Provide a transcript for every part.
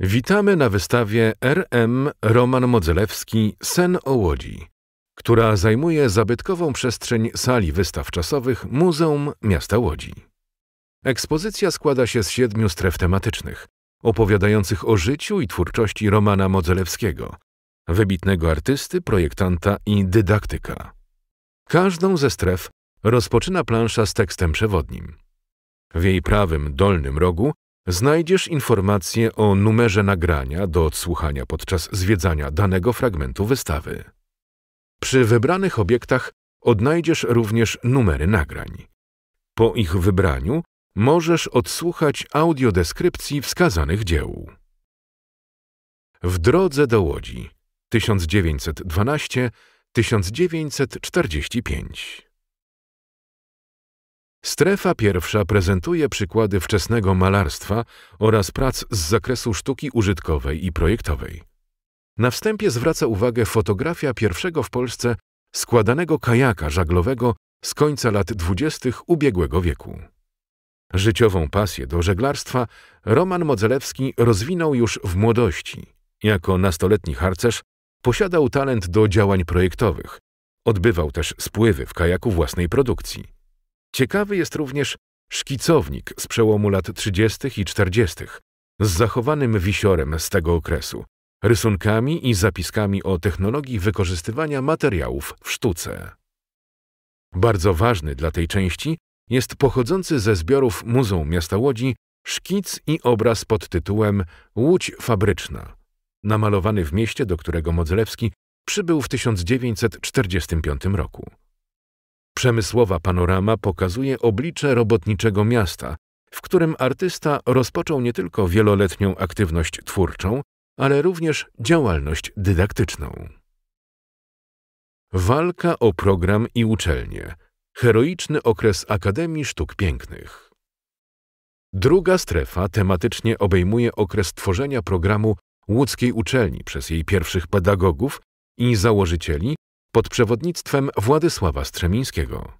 Witamy na wystawie RM Roman Modzelewski Sen o Łodzi, która zajmuje zabytkową przestrzeń sali wystaw czasowych Muzeum Miasta Łodzi. Ekspozycja składa się z siedmiu stref tematycznych, opowiadających o życiu i twórczości Romana Modzelewskiego, wybitnego artysty, projektanta i dydaktyka. Każdą ze stref rozpoczyna plansza z tekstem przewodnim. W jej prawym dolnym rogu znajdziesz informacje o numerze nagrania do odsłuchania podczas zwiedzania danego fragmentu wystawy. Przy wybranych obiektach odnajdziesz również numery nagrań. Po ich wybraniu możesz odsłuchać audiodeskrypcji wskazanych dzieł. W drodze do Łodzi 1912-1945 Strefa pierwsza prezentuje przykłady wczesnego malarstwa oraz prac z zakresu sztuki użytkowej i projektowej. Na wstępie zwraca uwagę fotografia pierwszego w Polsce składanego kajaka żaglowego z końca lat dwudziestych ubiegłego wieku. Życiową pasję do żeglarstwa Roman Modzelewski rozwinął już w młodości. Jako nastoletni harcerz posiadał talent do działań projektowych. Odbywał też spływy w kajaku własnej produkcji. Ciekawy jest również szkicownik z przełomu lat 30. i 40. z zachowanym wisiorem z tego okresu, rysunkami i zapiskami o technologii wykorzystywania materiałów w sztuce. Bardzo ważny dla tej części jest pochodzący ze zbiorów Muzeum Miasta Łodzi szkic i obraz pod tytułem Łódź fabryczna, namalowany w mieście, do którego Modzelewski przybył w 1945 roku. Przemysłowa panorama pokazuje oblicze robotniczego miasta, w którym artysta rozpoczął nie tylko wieloletnią aktywność twórczą, ale również działalność dydaktyczną. Walka o program i uczelnie. Heroiczny okres Akademii Sztuk Pięknych. Druga strefa tematycznie obejmuje okres tworzenia programu łódzkiej uczelni przez jej pierwszych pedagogów i założycieli pod przewodnictwem Władysława Strzemińskiego.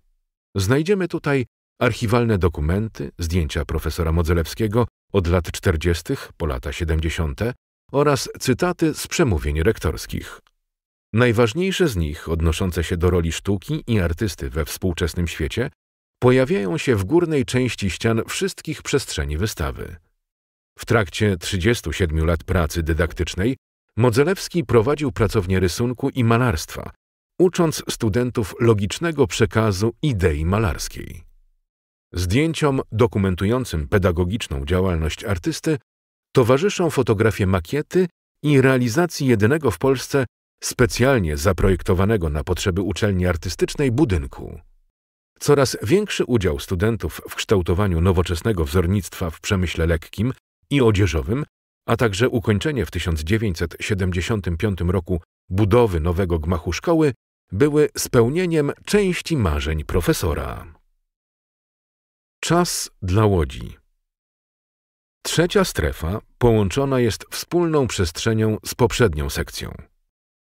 Znajdziemy tutaj archiwalne dokumenty, zdjęcia profesora Modzelewskiego od lat 40. po lata 70. oraz cytaty z przemówień rektorskich. Najważniejsze z nich, odnoszące się do roli sztuki i artysty we współczesnym świecie, pojawiają się w górnej części ścian wszystkich przestrzeni wystawy. W trakcie 37 lat pracy dydaktycznej Modzelewski prowadził pracownię rysunku i malarstwa, ucząc studentów logicznego przekazu idei malarskiej. Zdjęciom dokumentującym pedagogiczną działalność artysty towarzyszą fotografie makiety i realizacji jedynego w Polsce specjalnie zaprojektowanego na potrzeby uczelni artystycznej budynku. Coraz większy udział studentów w kształtowaniu nowoczesnego wzornictwa w przemyśle lekkim i odzieżowym, a także ukończenie w 1975 roku budowy nowego gmachu szkoły były spełnieniem części marzeń profesora. Czas dla łodzi. Trzecia strefa połączona jest wspólną przestrzenią z poprzednią sekcją.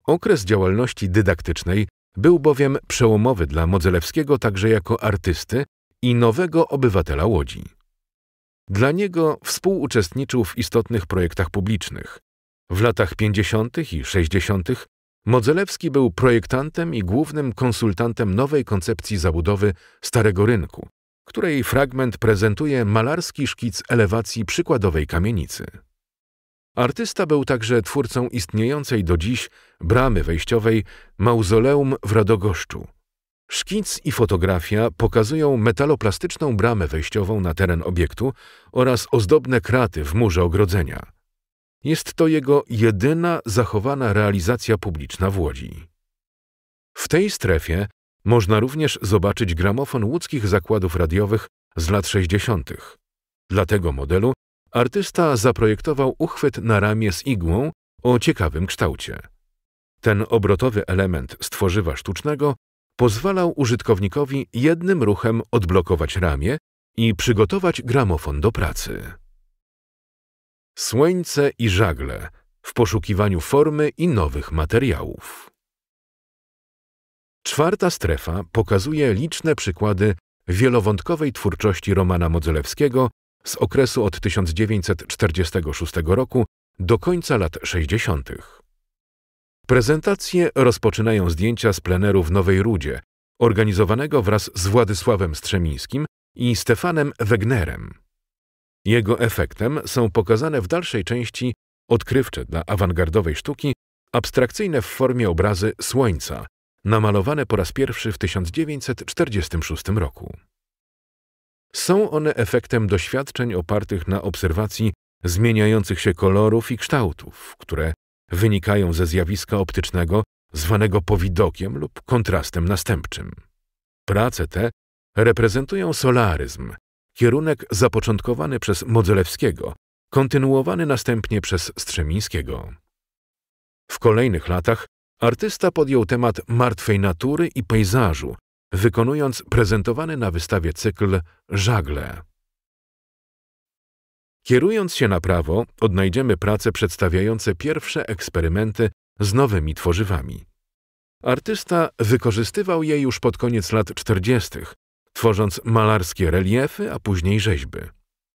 Okres działalności dydaktycznej był bowiem przełomowy dla Modzelewskiego także jako artysty i nowego obywatela Łodzi. Dla niego współuczestniczył w istotnych projektach publicznych. W latach 50. i 60. Modzelewski był projektantem i głównym konsultantem nowej koncepcji zabudowy Starego Rynku, której fragment prezentuje malarski szkic elewacji przykładowej kamienicy. Artysta był także twórcą istniejącej do dziś bramy wejściowej Mauzoleum w Radogoszczu. Szkic i fotografia pokazują metaloplastyczną bramę wejściową na teren obiektu oraz ozdobne kraty w murze ogrodzenia. Jest to jego jedyna zachowana realizacja publiczna w Łodzi. W tej strefie można również zobaczyć gramofon łódzkich zakładów radiowych z lat 60. Dla tego modelu artysta zaprojektował uchwyt na ramię z igłą o ciekawym kształcie. Ten obrotowy element stworzywa sztucznego pozwalał użytkownikowi jednym ruchem odblokować ramię i przygotować gramofon do pracy słońce i żagle w poszukiwaniu formy i nowych materiałów. Czwarta strefa pokazuje liczne przykłady wielowątkowej twórczości Romana Modzelewskiego z okresu od 1946 roku do końca lat 60. Prezentacje rozpoczynają zdjęcia z pleneru w Nowej Rudzie, organizowanego wraz z Władysławem Strzemińskim i Stefanem Wegnerem. Jego efektem są pokazane w dalszej części odkrywcze dla awangardowej sztuki abstrakcyjne w formie obrazy Słońca, namalowane po raz pierwszy w 1946 roku. Są one efektem doświadczeń opartych na obserwacji zmieniających się kolorów i kształtów, które wynikają ze zjawiska optycznego zwanego powidokiem lub kontrastem następczym. Prace te reprezentują solaryzm, kierunek zapoczątkowany przez Modzelewskiego, kontynuowany następnie przez Strzemińskiego. W kolejnych latach artysta podjął temat martwej natury i pejzażu, wykonując prezentowany na wystawie cykl Żagle. Kierując się na prawo, odnajdziemy prace przedstawiające pierwsze eksperymenty z nowymi tworzywami. Artysta wykorzystywał je już pod koniec lat 40., tworząc malarskie reliefy, a później rzeźby.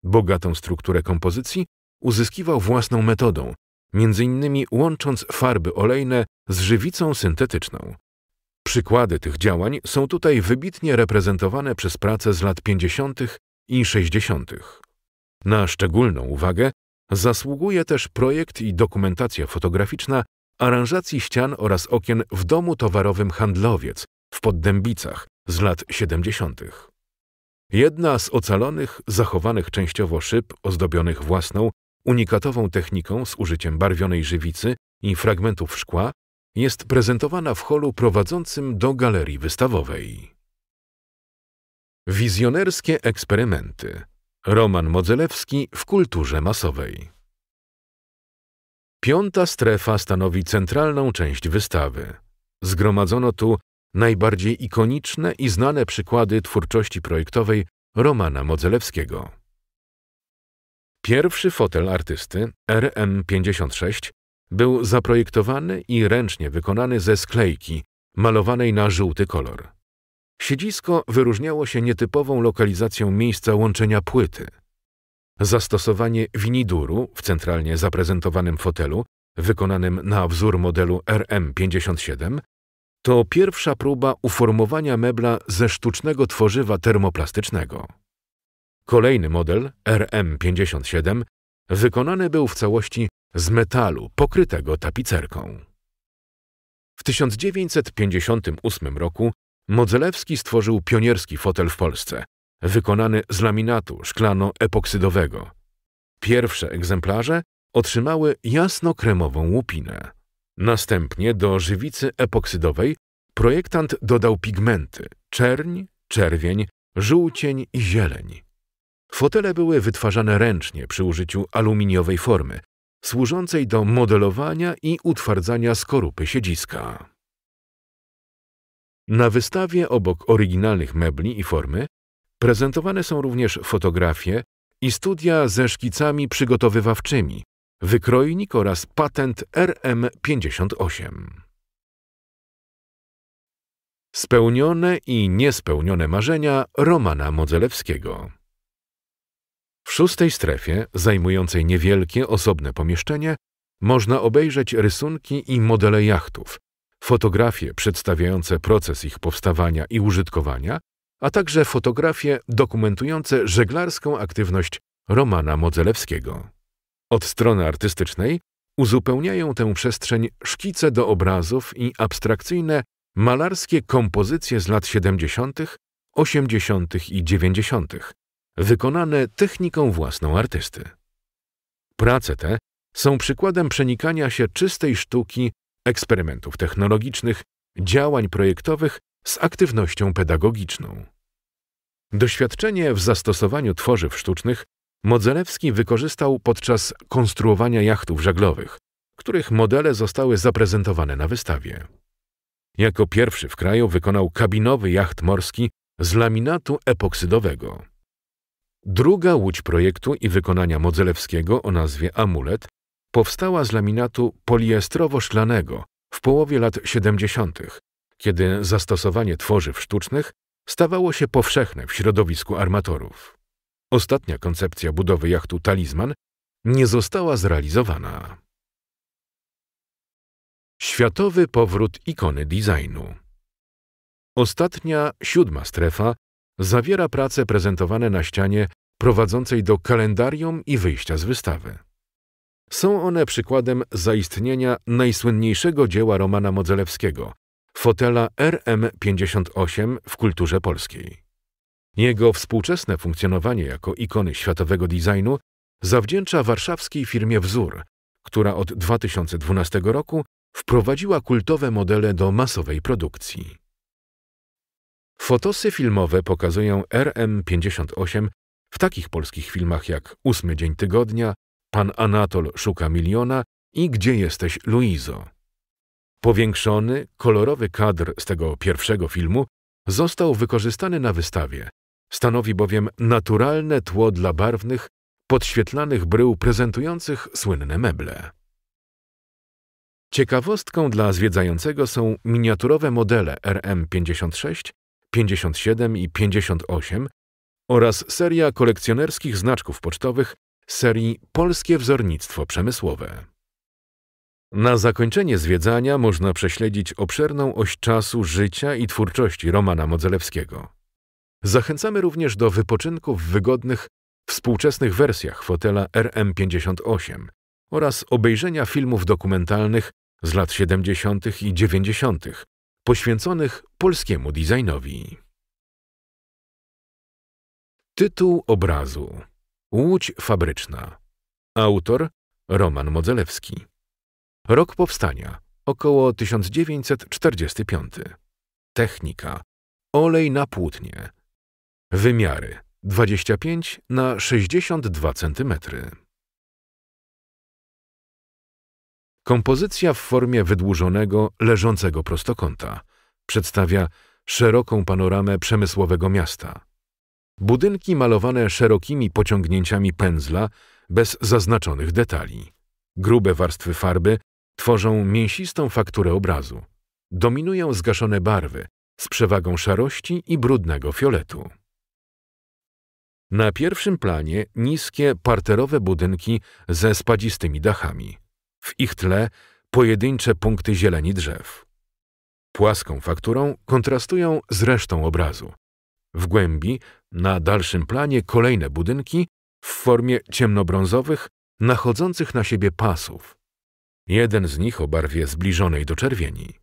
Bogatą strukturę kompozycji uzyskiwał własną metodą, m.in. łącząc farby olejne z żywicą syntetyczną. Przykłady tych działań są tutaj wybitnie reprezentowane przez prace z lat 50. i 60. Na szczególną uwagę zasługuje też projekt i dokumentacja fotograficzna aranżacji ścian oraz okien w domu towarowym Handlowiec w Poddębicach z lat 70. Jedna z ocalonych, zachowanych częściowo szyb, ozdobionych własną, unikatową techniką z użyciem barwionej żywicy i fragmentów szkła, jest prezentowana w holu prowadzącym do galerii wystawowej. Wizjonerskie eksperymenty. Roman Modzelewski w kulturze masowej. Piąta strefa stanowi centralną część wystawy. Zgromadzono tu najbardziej ikoniczne i znane przykłady twórczości projektowej Romana Modzelewskiego. Pierwszy fotel artysty, RM56, był zaprojektowany i ręcznie wykonany ze sklejki, malowanej na żółty kolor. Siedzisko wyróżniało się nietypową lokalizacją miejsca łączenia płyty. Zastosowanie winiduru w centralnie zaprezentowanym fotelu, wykonanym na wzór modelu RM57, to pierwsza próba uformowania mebla ze sztucznego tworzywa termoplastycznego. Kolejny model, RM57, wykonany był w całości z metalu pokrytego tapicerką. W 1958 roku Modzelewski stworzył pionierski fotel w Polsce, wykonany z laminatu szklano-epoksydowego. Pierwsze egzemplarze otrzymały jasno-kremową łupinę. Następnie do żywicy epoksydowej projektant dodał pigmenty czerń, czerwień, żółcień i zieleń. Fotele były wytwarzane ręcznie przy użyciu aluminiowej formy, służącej do modelowania i utwardzania skorupy siedziska. Na wystawie obok oryginalnych mebli i formy prezentowane są również fotografie i studia ze szkicami przygotowywawczymi wykrojnik oraz patent RM58. Spełnione i niespełnione marzenia Romana Modzelewskiego. W szóstej strefie, zajmującej niewielkie osobne pomieszczenie, można obejrzeć rysunki i modele jachtów, fotografie przedstawiające proces ich powstawania i użytkowania, a także fotografie dokumentujące żeglarską aktywność Romana Modzelewskiego. Od strony artystycznej uzupełniają tę przestrzeń szkice do obrazów i abstrakcyjne, malarskie kompozycje z lat 70., 80. i 90., wykonane techniką własną artysty. Prace te są przykładem przenikania się czystej sztuki, eksperymentów technologicznych, działań projektowych z aktywnością pedagogiczną. Doświadczenie w zastosowaniu tworzyw sztucznych Modzelewski wykorzystał podczas konstruowania jachtów żaglowych, których modele zostały zaprezentowane na wystawie. Jako pierwszy w kraju wykonał kabinowy jacht morski z laminatu epoksydowego. Druga łódź projektu i wykonania Modzelewskiego o nazwie Amulet powstała z laminatu poliestrowo-szklanego w połowie lat 70., kiedy zastosowanie tworzyw sztucznych stawało się powszechne w środowisku armatorów. Ostatnia koncepcja budowy jachtu Talizman nie została zrealizowana. Światowy powrót ikony designu. Ostatnia, siódma strefa zawiera prace prezentowane na ścianie prowadzącej do kalendarium i wyjścia z wystawy. Są one przykładem zaistnienia najsłynniejszego dzieła Romana Modzelewskiego, fotela RM58 w kulturze polskiej. Jego współczesne funkcjonowanie jako ikony światowego designu zawdzięcza warszawskiej firmie Wzór, która od 2012 roku wprowadziła kultowe modele do masowej produkcji. Fotosy filmowe pokazują RM58 w takich polskich filmach jak Ósmy Dzień Tygodnia, Pan Anatol szuka miliona i Gdzie jesteś, Luizo? Powiększony, kolorowy kadr z tego pierwszego filmu został wykorzystany na wystawie, Stanowi bowiem naturalne tło dla barwnych, podświetlanych brył prezentujących słynne meble. Ciekawostką dla zwiedzającego są miniaturowe modele RM56, 57 i 58 oraz seria kolekcjonerskich znaczków pocztowych serii Polskie Wzornictwo Przemysłowe. Na zakończenie zwiedzania można prześledzić obszerną oś czasu życia i twórczości Romana Modzelewskiego. Zachęcamy również do wypoczynku w wygodnych, współczesnych wersjach fotela RM58 oraz obejrzenia filmów dokumentalnych z lat 70. i 90. poświęconych polskiemu designowi. Tytuł obrazu Łódź fabryczna Autor Roman Modzelewski Rok powstania około 1945 Technika Olej na płótnie Wymiary 25 na 62 cm. Kompozycja w formie wydłużonego, leżącego prostokąta przedstawia szeroką panoramę przemysłowego miasta. Budynki malowane szerokimi pociągnięciami pędzla, bez zaznaczonych detali. Grube warstwy farby tworzą mięsistą fakturę obrazu. Dominują zgaszone barwy z przewagą szarości i brudnego fioletu. Na pierwszym planie niskie parterowe budynki ze spadzistymi dachami. W ich tle pojedyncze punkty zieleni drzew. Płaską fakturą kontrastują z resztą obrazu. W głębi, na dalszym planie kolejne budynki w formie ciemnobrązowych, nachodzących na siebie pasów. Jeden z nich o barwie zbliżonej do czerwieni.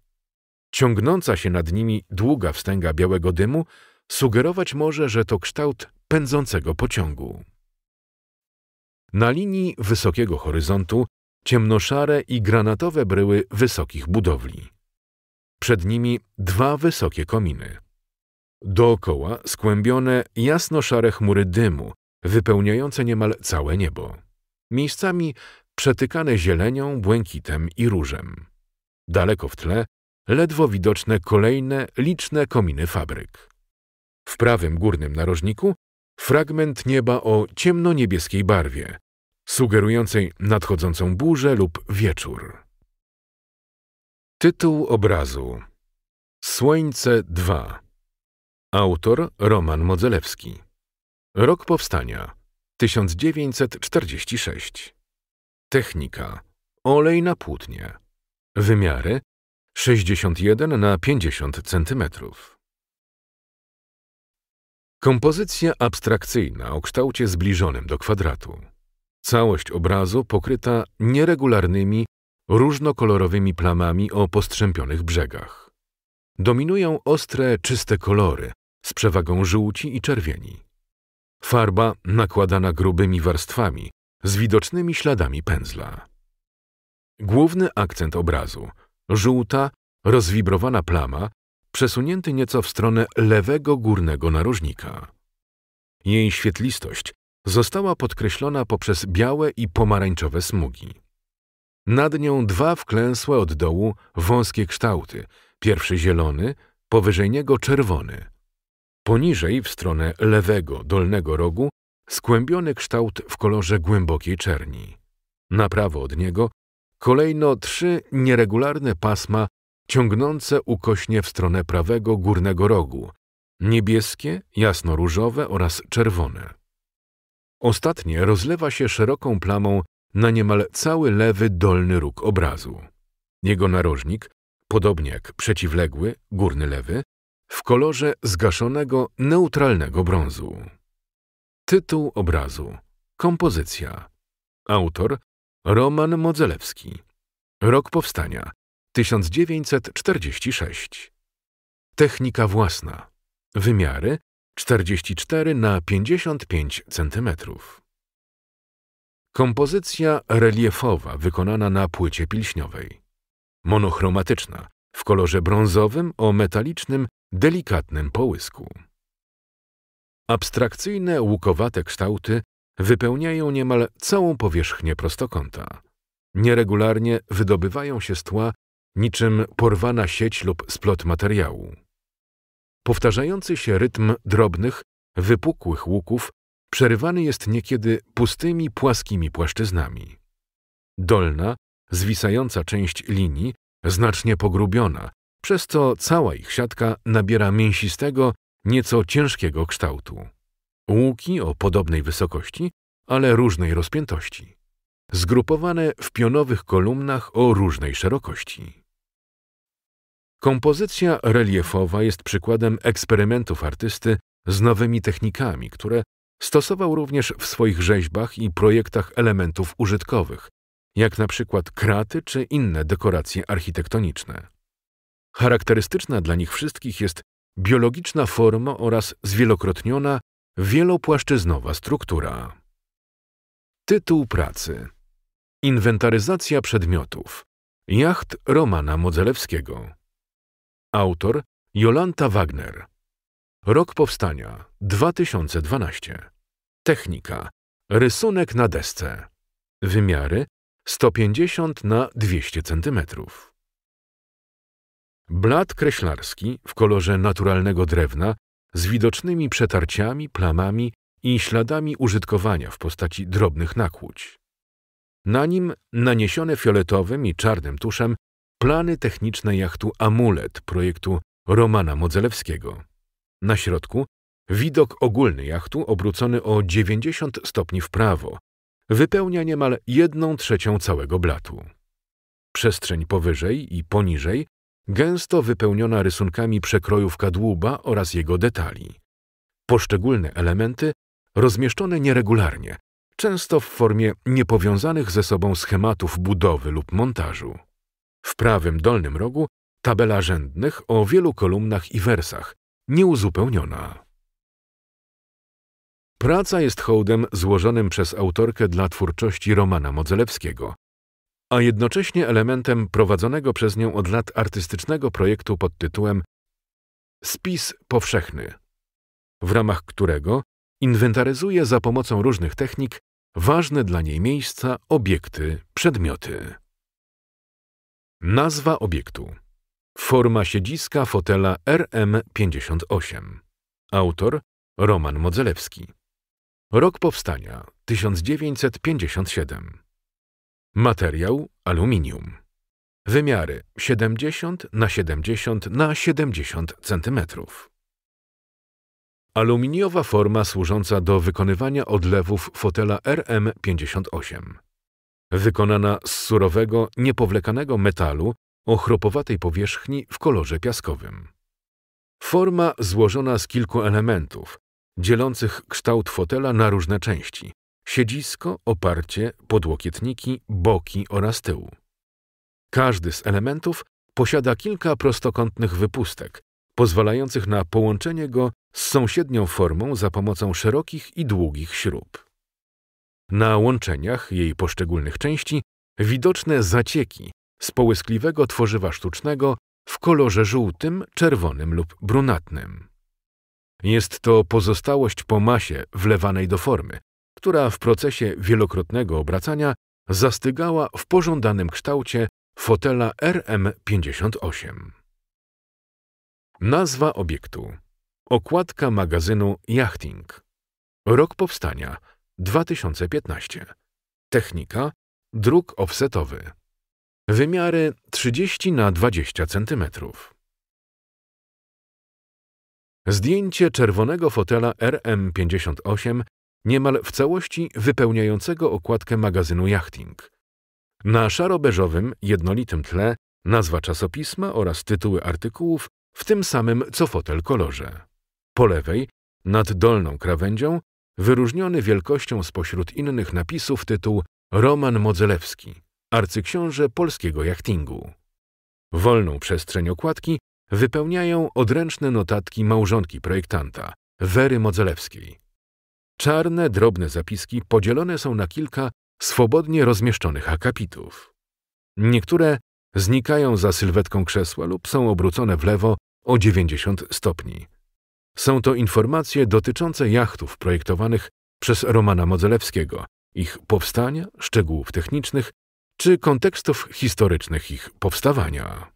Ciągnąca się nad nimi długa wstęga białego dymu sugerować może, że to kształt pędzącego pociągu. Na linii wysokiego horyzontu ciemnoszare i granatowe bryły wysokich budowli. Przed nimi dwa wysokie kominy. Dookoła skłębione jasno-szare chmury dymu, wypełniające niemal całe niebo. Miejscami przetykane zielenią, błękitem i różem. Daleko w tle ledwo widoczne kolejne liczne kominy fabryk. W prawym górnym narożniku fragment nieba o ciemno-niebieskiej barwie, sugerującej nadchodzącą burzę lub wieczór. Tytuł obrazu Słońce 2 Autor Roman Modzelewski Rok powstania 1946 Technika Olej na płótnie Wymiary 61 na 50 centymetrów. Kompozycja abstrakcyjna o kształcie zbliżonym do kwadratu. Całość obrazu pokryta nieregularnymi, różnokolorowymi plamami o postrzępionych brzegach. Dominują ostre, czyste kolory z przewagą żółci i czerwieni. Farba nakładana grubymi warstwami z widocznymi śladami pędzla. Główny akcent obrazu żółta, rozwibrowana plama przesunięty nieco w stronę lewego górnego narożnika. Jej świetlistość została podkreślona poprzez białe i pomarańczowe smugi. Nad nią dwa wklęsłe od dołu wąskie kształty, pierwszy zielony, powyżej niego czerwony. Poniżej, w stronę lewego, dolnego rogu, skłębiony kształt w kolorze głębokiej czerni. Na prawo od niego kolejno trzy nieregularne pasma ciągnące ukośnie w stronę prawego górnego rogu, niebieskie, jasnoróżowe oraz czerwone. Ostatnie rozlewa się szeroką plamą na niemal cały lewy dolny róg obrazu. Jego narożnik, podobnie jak przeciwległy, górny lewy, w kolorze zgaszonego, neutralnego brązu. Tytuł obrazu. Kompozycja. Autor Roman Modzelewski. Rok powstania 1946. Technika własna. Wymiary 44 na 55 cm. Kompozycja reliefowa wykonana na płycie pilśniowej. Monochromatyczna, w kolorze brązowym o metalicznym, delikatnym połysku. Abstrakcyjne, łukowate kształty wypełniają niemal całą powierzchnię prostokąta. Nieregularnie wydobywają się z tła niczym porwana sieć lub splot materiału. Powtarzający się rytm drobnych, wypukłych łuków przerywany jest niekiedy pustymi, płaskimi płaszczyznami. Dolna, zwisająca część linii, znacznie pogrubiona, przez co cała ich siatka nabiera mięsistego, nieco ciężkiego kształtu. Łuki o podobnej wysokości, ale różnej rozpiętości. Zgrupowane w pionowych kolumnach o różnej szerokości. Kompozycja reliefowa jest przykładem eksperymentów artysty z nowymi technikami, które stosował również w swoich rzeźbach i projektach elementów użytkowych, jak na przykład kraty czy inne dekoracje architektoniczne. Charakterystyczna dla nich wszystkich jest biologiczna forma oraz zwielokrotniona, wielopłaszczyznowa struktura. Tytuł pracy Inwentaryzacja przedmiotów Jacht Romana Modzelewskiego Autor Jolanta Wagner. Rok powstania 2012. Technika rysunek na desce. Wymiary 150 na 200 cm. Blat kreślarski w kolorze naturalnego drewna z widocznymi przetarciami, plamami i śladami użytkowania w postaci drobnych nakłuć. Na nim naniesione fioletowym i czarnym tuszem plany techniczne jachtu Amulet projektu Romana Modzelewskiego. Na środku widok ogólny jachtu obrócony o 90 stopni w prawo. Wypełnia niemal jedną trzecią całego blatu. Przestrzeń powyżej i poniżej gęsto wypełniona rysunkami przekrojów kadłuba oraz jego detali. Poszczególne elementy rozmieszczone nieregularnie, często w formie niepowiązanych ze sobą schematów budowy lub montażu. W prawym dolnym rogu tabela rzędnych o wielu kolumnach i wersach, nieuzupełniona. Praca jest hołdem złożonym przez autorkę dla twórczości Romana Modzelewskiego, a jednocześnie elementem prowadzonego przez nią od lat artystycznego projektu pod tytułem Spis powszechny, w ramach którego inwentaryzuje za pomocą różnych technik ważne dla niej miejsca, obiekty, przedmioty. Nazwa obiektu. Forma siedziska fotela RM58. Autor Roman Modzelewski. Rok powstania 1957. Materiał aluminium. Wymiary 70 na 70 na 70 cm. Aluminiowa forma służąca do wykonywania odlewów fotela RM58 wykonana z surowego, niepowlekanego metalu o chropowatej powierzchni w kolorze piaskowym. Forma złożona z kilku elementów, dzielących kształt fotela na różne części. Siedzisko, oparcie, podłokietniki, boki oraz tył. Każdy z elementów posiada kilka prostokątnych wypustek, pozwalających na połączenie go z sąsiednią formą za pomocą szerokich i długich śrub. Na łączeniach jej poszczególnych części widoczne zacieki z połyskliwego tworzywa sztucznego w kolorze żółtym, czerwonym lub brunatnym. Jest to pozostałość po masie wlewanej do formy, która w procesie wielokrotnego obracania zastygała w pożądanym kształcie fotela RM58. Nazwa obiektu. Okładka magazynu Yachting. Rok powstania 2015. Technika druk offsetowy. Wymiary 30 na 20 cm. Zdjęcie czerwonego fotela RM58 niemal w całości wypełniającego okładkę magazynu Yachting. Na szaro-beżowym, jednolitym tle nazwa czasopisma oraz tytuły artykułów w tym samym co fotel kolorze. Po lewej, nad dolną krawędzią, wyróżniony wielkością spośród innych napisów tytuł Roman Modzelewski, arcyksiąże polskiego jachtingu. Wolną przestrzeń okładki wypełniają odręczne notatki małżonki projektanta, Wery Modzelewskiej. Czarne, drobne zapiski podzielone są na kilka swobodnie rozmieszczonych akapitów. Niektóre znikają za sylwetką krzesła lub są obrócone w lewo o 90 stopni. Są to informacje dotyczące jachtów projektowanych przez Romana Modzelewskiego, ich powstania, szczegółów technicznych czy kontekstów historycznych ich powstawania.